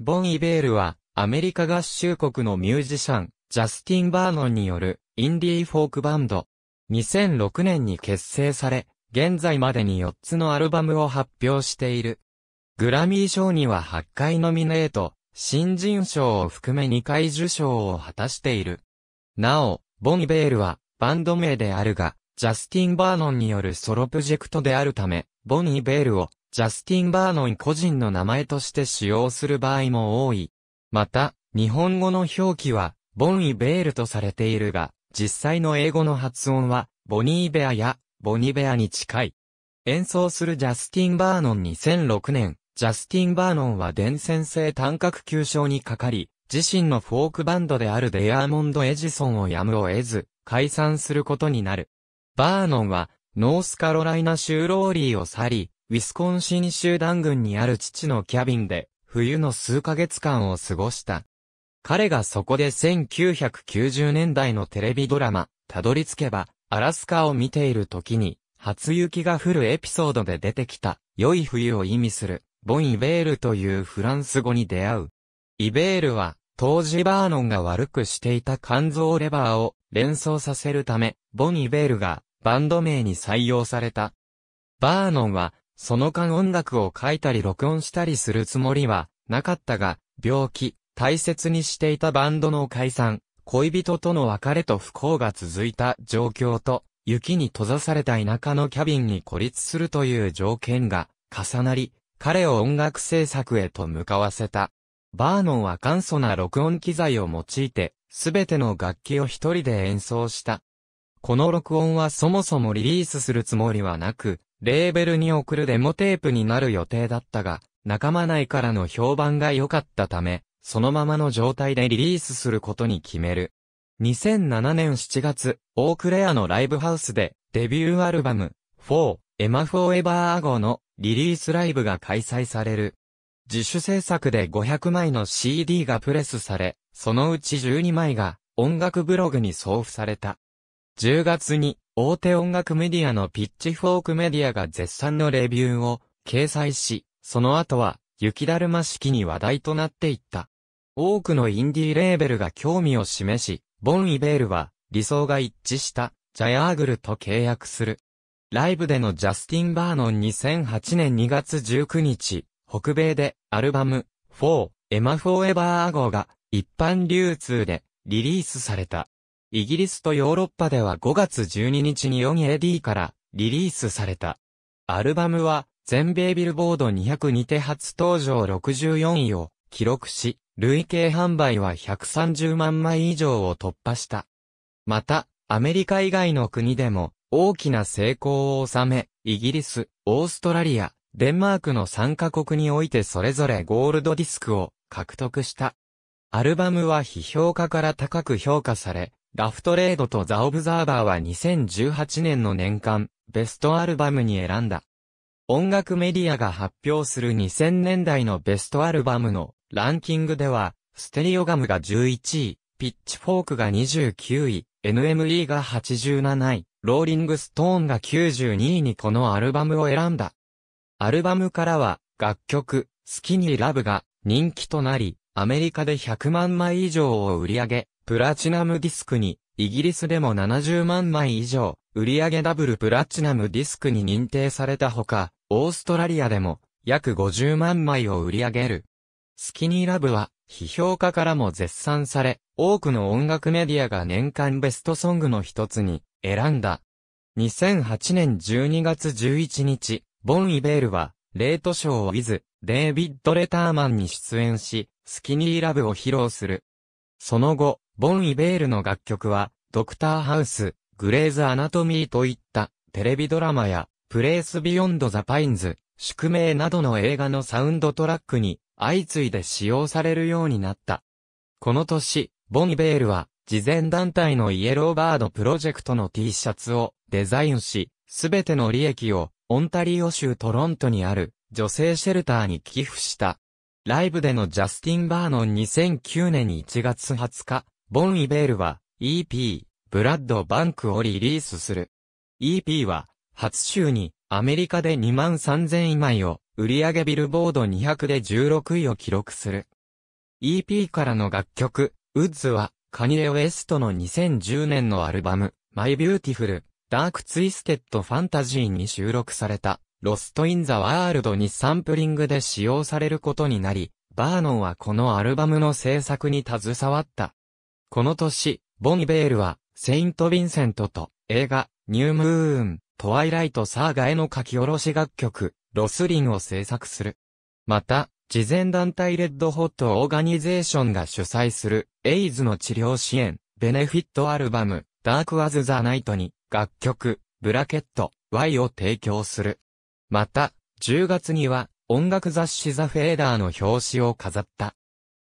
ボン・イベールは、アメリカ合衆国のミュージシャン、ジャスティン・バーノンによる、インディーフォークバンド。2006年に結成され、現在までに4つのアルバムを発表している。グラミー賞には8回ノミネート、新人賞を含め2回受賞を果たしている。なお、ボン・イベールは、バンド名であるが、ジャスティン・バーノンによるソロプロジェクトであるため、ボン・イベールをジャスティン・バーノン個人の名前として使用する場合も多い。また、日本語の表記は、ボンイ・ベールとされているが、実際の英語の発音は、ボニーベアや、ボニー・ベアに近い。演奏するジャスティン・バーノン2006年、ジャスティン・バーノンは伝染性単角急症にかかり、自身のフォークバンドであるデアーモンド・エジソンをやむを得ず、解散することになる。バーノンは、ノースカロライナ州ローリーを去り、ウィスコンシン州団群にある父のキャビンで、冬の数ヶ月間を過ごした。彼がそこで1990年代のテレビドラマ、たどり着けば、アラスカを見ている時に、初雪が降るエピソードで出てきた、良い冬を意味する、ボン・イベールというフランス語に出会う。イベールは、当時バーノンが悪くしていた肝臓レバーを連想させるため、ボン・イベールがバンド名に採用された。バーノンはその間音楽を書いたり録音したりするつもりはなかったが、病気、大切にしていたバンドの解散、恋人との別れと不幸が続いた状況と、雪に閉ざされた田舎のキャビンに孤立するという条件が重なり、彼を音楽制作へと向かわせた。バーノンは簡素な録音機材を用いて、すべての楽器を一人で演奏した。この録音はそもそもリリースするつもりはなく、レーベルに送るデモテープになる予定だったが、仲間内からの評判が良かったため、そのままの状態でリリースすることに決める。2007年7月、オークレアのライブハウスで、デビューアルバム、4、エマ・フォーエバー・アゴのリリースライブが開催される。自主制作で500枚の CD がプレスされ、そのうち12枚が音楽ブログに送付された。10月に大手音楽メディアのピッチフォークメディアが絶賛のレビューを掲載し、その後は雪だるま式に話題となっていった。多くのインディーレーベルが興味を示し、ボン・イベールは理想が一致したジャヤーグルと契約する。ライブでのジャスティン・バーノン2008年2月19日、北米でアルバム4エマ・フォーエバー・アゴが一般流通でリリースされた。イギリスとヨーロッパでは5月12日に 4AD からリリースされた。アルバムは全米ビルボード200にて初登場64位を記録し、累計販売は130万枚以上を突破した。また、アメリカ以外の国でも大きな成功を収め、イギリス、オーストラリア、デンマークの3カ国においてそれぞれゴールドディスクを獲得した。アルバムは批評家から高く評価され、ラフトレードとザ・オブザーバーは2018年の年間、ベストアルバムに選んだ。音楽メディアが発表する2000年代のベストアルバムのランキングでは、ステリオガムが11位、ピッチフォークが29位、NME が87位、ローリングストーンが92位にこのアルバムを選んだ。アルバムからは、楽曲、スキニーラブが人気となり、アメリカで100万枚以上を売り上げ、プラチナムディスクに、イギリスでも70万枚以上、売上ダブルプラチナムディスクに認定されたほか、オーストラリアでも、約50万枚を売り上げる。スキニーラブは、批評家からも絶賛され、多くの音楽メディアが年間ベストソングの一つに選んだ。2008年12月11日、ボン・イベールは、レートショーをウィズ、デイビッド・レターマンに出演し、スキニーラブを披露する。その後、ボン・イベールの楽曲は、ドクターハウス、グレーズ・アナトミーといった、テレビドラマや、プレイス・ビヨンド・ザ・パインズ、宿命などの映画のサウンドトラックに、相次いで使用されるようになった。この年、ボン・イベールは、事前団体のイエローバードプロジェクトの T シャツをデザインし、すべての利益をオンタリオ州トロントにある女性シェルターに寄付した。ライブでのジャスティン・バーノン2009年1月20日、ボン・イベールは EP、ブラッド・バンクをリリースする。EP は、初週にアメリカで2万3000枚を、売上ビルボード200で16位を記録する。EP からの楽曲、ウッズは、カニエ・ウエストの2010年のアルバム、マイ・ビューティフル、ダーク・ツイステッド・ファンタジーに収録された、ロスト・イン・ザ・ワールドにサンプリングで使用されることになり、バーノンはこのアルバムの制作に携わった。この年、ボニベールは、セイント・ヴィンセントと、映画、ニュームーン、トワイライト・サーガへの書き下ろし楽曲、ロスリンを制作する。また、事前団体レッドホットオーガニゼーションが主催する、エイズの治療支援、ベネフィットアルバム、ダークアズ・ザ・ナイトに、楽曲、ブラケット、Y を提供する。また、10月には、音楽雑誌ザ・フェーダーの表紙を飾った。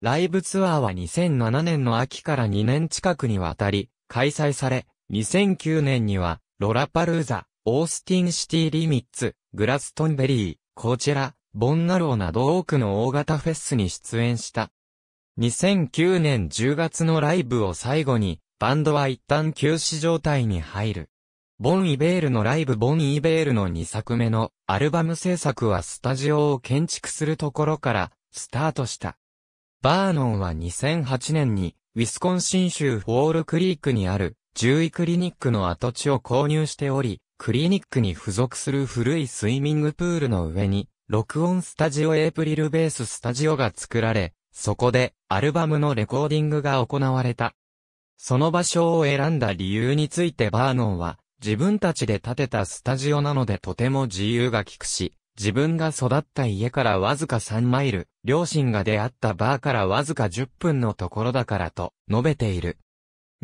ライブツアーは2007年の秋から2年近くにわたり、開催され、2009年には、ロラパルーザ、オースティンシティリミッツ、グラストンベリー、コーチェラ、ボンナローなど多くの大型フェスに出演した。2009年10月のライブを最後に、バンドは一旦休止状態に入る。ボン・イベールのライブボン・イベールの2作目のアルバム制作はスタジオを建築するところからスタートした。バーノンは2008年に、ウィスコンシン州フォールクリークにある、獣医クリニックの跡地を購入しており、クリニックに付属する古いスイミングプールの上に、録音スタジオエイプリルベーススタジオが作られ、そこでアルバムのレコーディングが行われた。その場所を選んだ理由についてバーノンは、自分たちで建てたスタジオなのでとても自由が利くし、自分が育った家からわずか3マイル、両親が出会ったバーからわずか10分のところだからと述べている。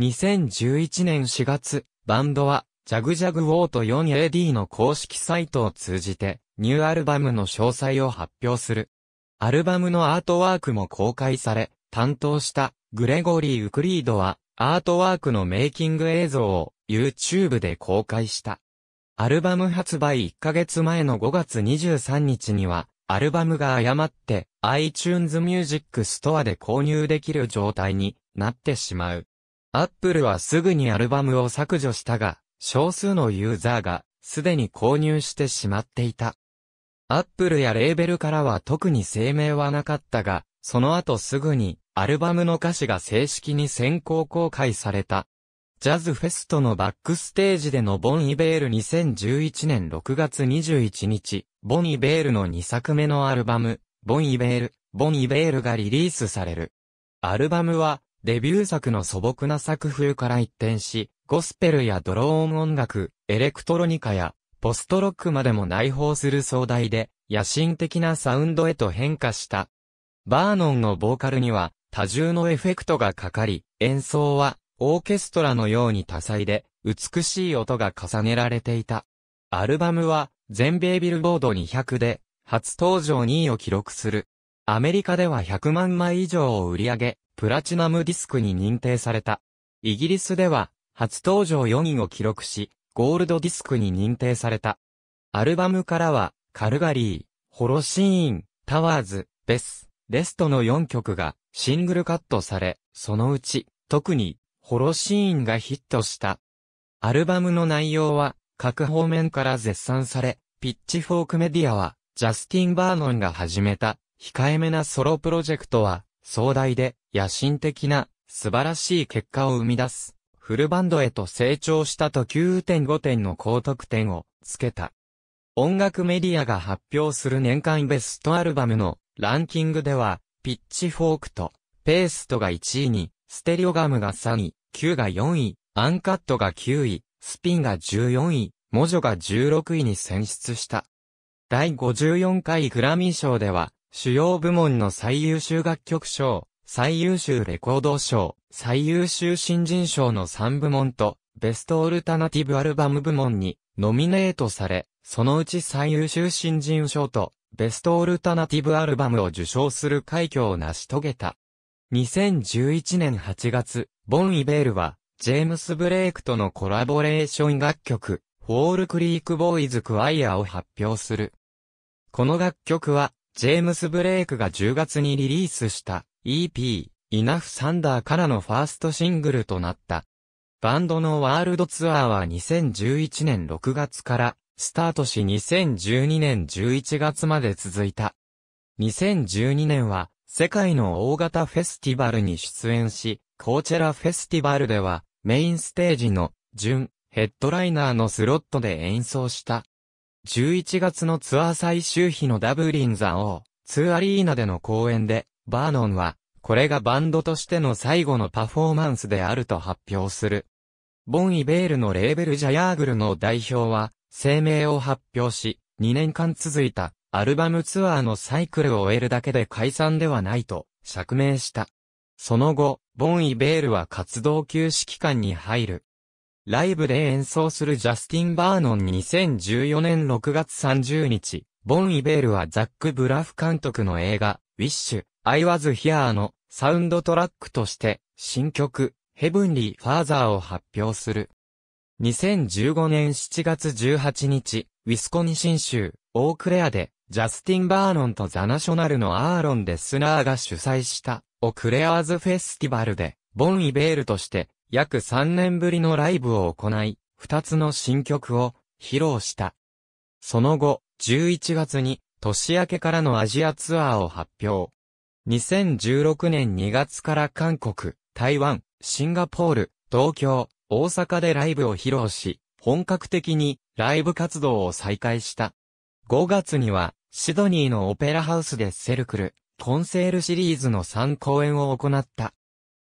2011年4月、バンドは、ジャグジャグウォート 4AD の公式サイトを通じて、ニューアルバムの詳細を発表する。アルバムのアートワークも公開され、担当したグレゴリー・ウクリードは、アートワークのメイキング映像を YouTube で公開した。アルバム発売1ヶ月前の5月23日には、アルバムが誤って iTunes Music Store で購入できる状態になってしまう。Apple はすぐにアルバムを削除したが、少数のユーザーがすでに購入してしまっていた。Apple やレーベルからは特に声明はなかったが、その後すぐにアルバムの歌詞が正式に先行公開されたジャズフェストのバックステージでのボン・イベール2011年6月21日、ボン・イベールの2作目のアルバム、ボン・イベール、ボン・イベールがリリースされる。アルバムは、デビュー作の素朴な作風から一転し、ゴスペルやドローン音楽、エレクトロニカや、ポストロックまでも内包する壮大で、野心的なサウンドへと変化した。バーノンのボーカルには、多重のエフェクトがかかり、演奏は、オーケストラのように多彩で、美しい音が重ねられていた。アルバムは、全米ビルボード200で、初登場2位を記録する。アメリカでは100万枚以上を売り上げ、プラチナムディスクに認定された。イギリスでは、初登場4位を記録し、ゴールドディスクに認定された。アルバムからは、カルガリー、ホロシーン、タワーズ、ベス、レストの4曲がシングルカットされ、そのうち、特にホロシーンがヒットした。アルバムの内容は、各方面から絶賛され、ピッチフォークメディアは、ジャスティン・バーノンが始めた、控えめなソロプロジェクトは、壮大で、野心的な、素晴らしい結果を生み出す、フルバンドへと成長したと9.5点の高得点を、つけた。音楽メディアが発表する年間ベストアルバムの、ランキングでは、ピッチフォークと、ペーストが1位に、ステレオガムが3位、Q が4位、アンカットが9位、スピンが14位、モジョが16位に選出した。第54回グラミー賞では、主要部門の最優秀楽曲賞、最優秀レコード賞、最優秀新人賞の3部門と、ベストオルタナティブアルバム部門にノミネートされ、そのうち最優秀新人賞とベストオルタナティブアルバムを受賞する快挙を成し遂げた。2011年8月、ボン・イベールは、ジェームス・ブレイクとのコラボレーション楽曲、フォール・クリーク・ボーイズ・クワイアを発表する。この楽曲は、ジェームス・ブレイクが10月にリリースした EP、イナフ・サンダーからのファーストシングルとなった。バンドのワールドツアーは2011年6月からスタートし2012年11月まで続いた。2012年は世界の大型フェスティバルに出演し、コーチェラフェスティバルでは、メインステージの、準、ヘッドライナーのスロットで演奏した。11月のツアー最終日のダブリンザオー、ツーアリーナでの公演で、バーノンは、これがバンドとしての最後のパフォーマンスであると発表する。ボン・イベールのレーベルジャヤーグルの代表は、声明を発表し、2年間続いたアルバムツアーのサイクルを終えるだけで解散ではないと釈明した。その後、ボン・イベールは活動休止期間に入る。ライブで演奏するジャスティン・バーノン2014年6月30日、ボン・イベールはザック・ブラフ監督の映画、ウィッシュ、アイ・ワズ・ヒアーのサウンドトラックとして、新曲、ヘブンリー・ファーザーを発表する。2015年7月18日、ウィスコニシン州、オークレアで、ジャスティン・バーノンとザナショナルのアーロン・デスナーが主催した、オクレアーズ・フェスティバルで、ボン・イベールとして、約3年ぶりのライブを行い、2つの新曲を披露した。その後、11月に、年明けからのアジアツアーを発表。2016年2月から韓国、台湾、シンガポール、東京、大阪でライブを披露し、本格的にライブ活動を再開した。5月には、シドニーのオペラハウスでセルクル、コンセールシリーズの3公演を行った。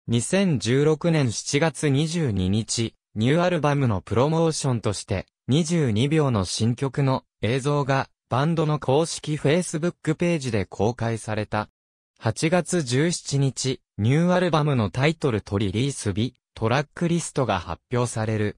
2016年7月22日、ニューアルバムのプロモーションとして、22秒の新曲の映像がバンドの公式 Facebook ページで公開された。8月17日、ニューアルバムのタイトルとリリース日、トラックリストが発表される。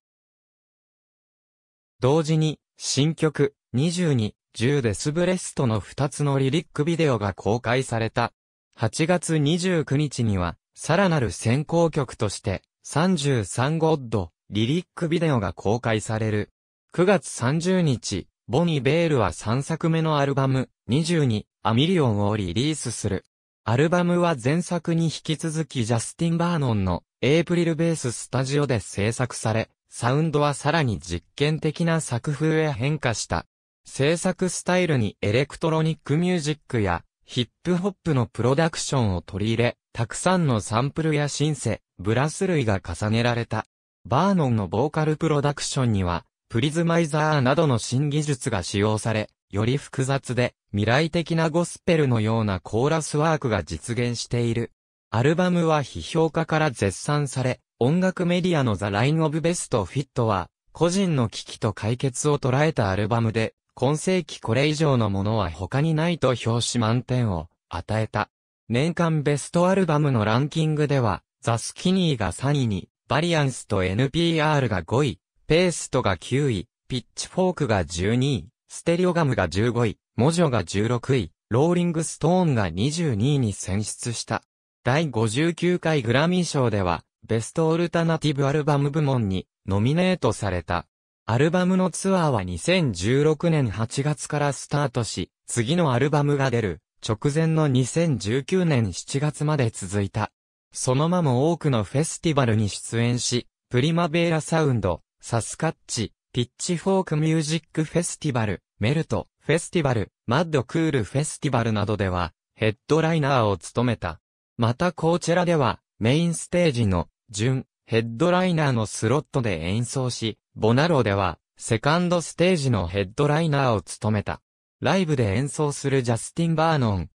同時に、新曲、22 10デスブレストの2つのリリックビデオが公開された。8月29日には、さらなる先行曲として、33ゴッド、リリックビデオが公開される。9月30日、ボニー・ベールは3作目のアルバム、22、アミリオンをリリースする。アルバムは前作に引き続きジャスティン・バーノンのエイプリル・ベーススタジオで制作され、サウンドはさらに実験的な作風へ変化した。制作スタイルにエレクトロニックミュージックやヒップホップのプロダクションを取り入れ、たくさんのサンプルやシンセ、ブラス類が重ねられた。バーノンのボーカルプロダクションには、プリズマイザーなどの新技術が使用され、より複雑で未来的なゴスペルのようなコーラスワークが実現している。アルバムは批評家から絶賛され、音楽メディアのザ・ライン・オブ・ベスト・フィットは、個人の危機と解決を捉えたアルバムで、今世紀これ以上のものは他にないと表紙満点を与えた。年間ベストアルバムのランキングでは、ザ・スキニーが3位に、バリアンスと NPR が5位、ペーストが9位、ピッチフォークが12位、ステリオガムが15位、モジョが16位、ローリングストーンが22位に選出した。第59回グラミー賞では、ベストオルタナティブアルバム部門にノミネートされた。アルバムのツアーは2016年8月からスタートし、次のアルバムが出る直前の2019年7月まで続いた。そのまも多くのフェスティバルに出演し、プリマベーラサウンド、サスカッチ、ピッチフォークミュージックフェスティバル、メルト、フェスティバル、マッドクールフェスティバルなどでは、ヘッドライナーを務めた。またこちらでは、メインステージの、準、ヘッドライナーのスロットで演奏し、ボナロでは、セカンドステージのヘッドライナーを務めた。ライブで演奏するジャスティン・バーノン。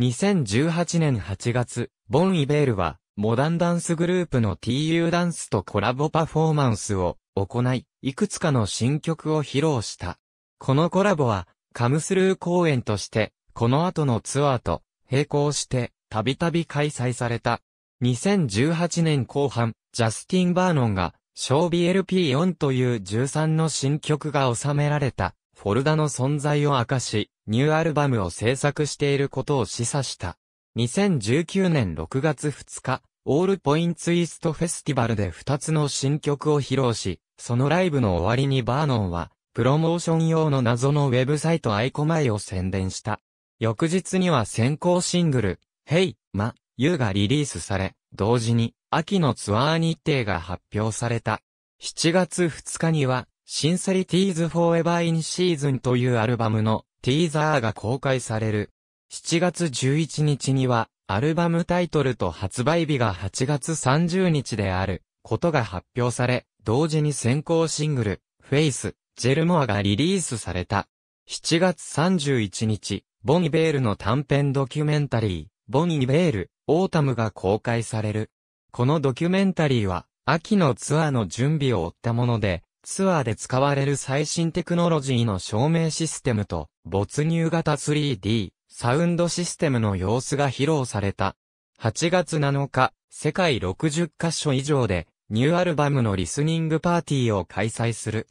2018年8月、ボン・イベールは、モダンダンスグループの TU ダンスとコラボパフォーマンスを行い、いくつかの新曲を披露した。このコラボは、カムスルー公演として、この後のツアーと並行して、たびたび開催された。2018年後半、ジャスティン・バーノンが、小 BLP4 という13の新曲が収められた、フォルダの存在を明かし、ニューアルバムを制作していることを示唆した。2019年6月2日、オールポインツイストフェスティバルで2つの新曲を披露し、そのライブの終わりにバーノンは、プロモーション用の謎のウェブサイトアイコマイを宣伝した。翌日には先行シングル、Hey, Ma, You がリリースされ、同時に、秋のツアー日程が発表された。7月2日には、シンセリティーズ・フォーエバー・イン・シーズンというアルバムのティーザーが公開される。7月11日には、アルバムタイトルと発売日が8月30日である、ことが発表され、同時に先行シングル、フェイス、ジェルモアがリリースされた。7月31日、ボニー・ベールの短編ドキュメンタリー、ボニー・ベール、オータムが公開される。このドキュメンタリーは、秋のツアーの準備を追ったもので、ツアーで使われる最新テクノロジーの照明システムと、没入型 3D、サウンドシステムの様子が披露された。8月7日、世界60カ所以上で、ニューアルバムのリスニングパーティーを開催する。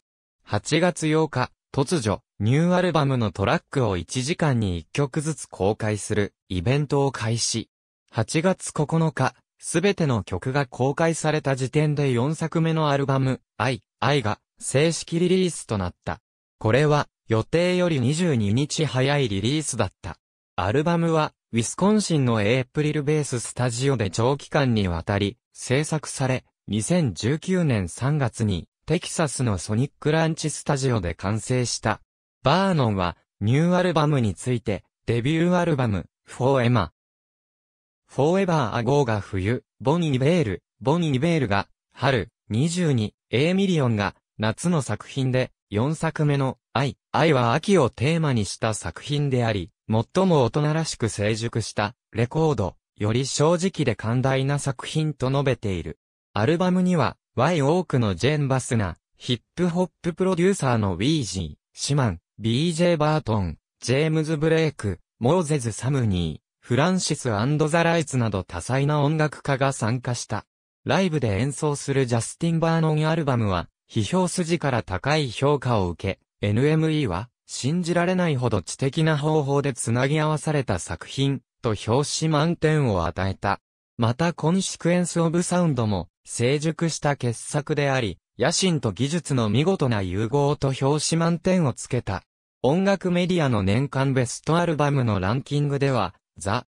8月8日、突如、ニューアルバムのトラックを1時間に1曲ずつ公開するイベントを開始。8月9日、すべての曲が公開された時点で4作目のアルバム、I、I が正式リリースとなった。これは予定より22日早いリリースだった。アルバムはウィスコンシンのエイプリルベーススタジオで長期間にわたり制作され、2019年3月にテキサスのソニックランチスタジオで完成した。バーノンはニューアルバムについてデビューアルバム、フォーエマ、フォーエバーアゴーが冬、ボニー・ベール、ボニー・ベールが、春、22、ーミリオンが、夏の作品で、4作目の、愛、愛は秋をテーマにした作品であり、最も大人らしく成熟した、レコード、より正直で寛大な作品と述べている。アルバムには、Y 多くのジェン・バスナ、ヒップホッププロデューサーのウィージー、シマン、BJ バートン、ジェームズ・ブレイク、モーゼズ・サムニー、フランシスザ・ライツなど多彩な音楽家が参加した。ライブで演奏するジャスティン・バーノンアルバムは、批評筋から高い評価を受け、NME は、信じられないほど知的な方法でつなぎ合わされた作品、と表紙満点を与えた。またコンシクエンス・オブ・サウンドも、成熟した傑作であり、野心と技術の見事な融合と表紙満点をつけた。音楽メディアの年間ベストアルバムのランキングでは、ザ・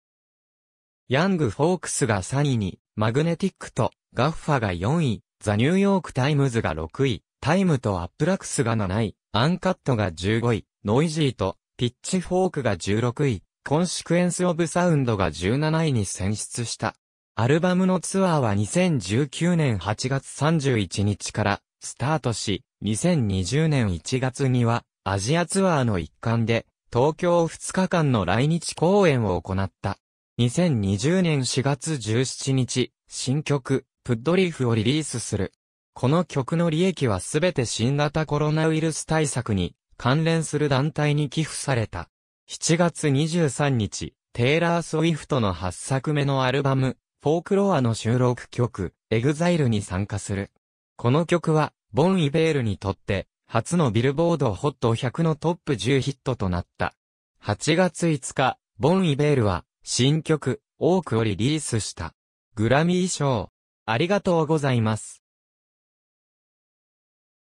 ヤング・フォークスが3位に、マグネティックとガッファが4位、ザ・ニューヨーク・タイムズが6位、タイムとアップラックスが7位、アンカットが15位、ノイジーとピッチフォークが16位、コンシクエンス・オブ・サウンドが17位に選出した。アルバムのツアーは2019年8月31日からスタートし、2020年1月にはアジアツアーの一環で東京2日間の来日公演を行った。2020年4月17日、新曲、プッドリーフをリリースする。この曲の利益はすべて新型コロナウイルス対策に関連する団体に寄付された。7月23日、テイラー・ソウィフトの8作目のアルバム、フォークロアの収録曲、エグザイルに参加する。この曲は、ボン・イベールにとって、初のビルボードホット100のトップ10ヒットとなった。8月5日、ボン・イベールは、新曲、多くをリリースした。グラミー賞、ありがとうございます。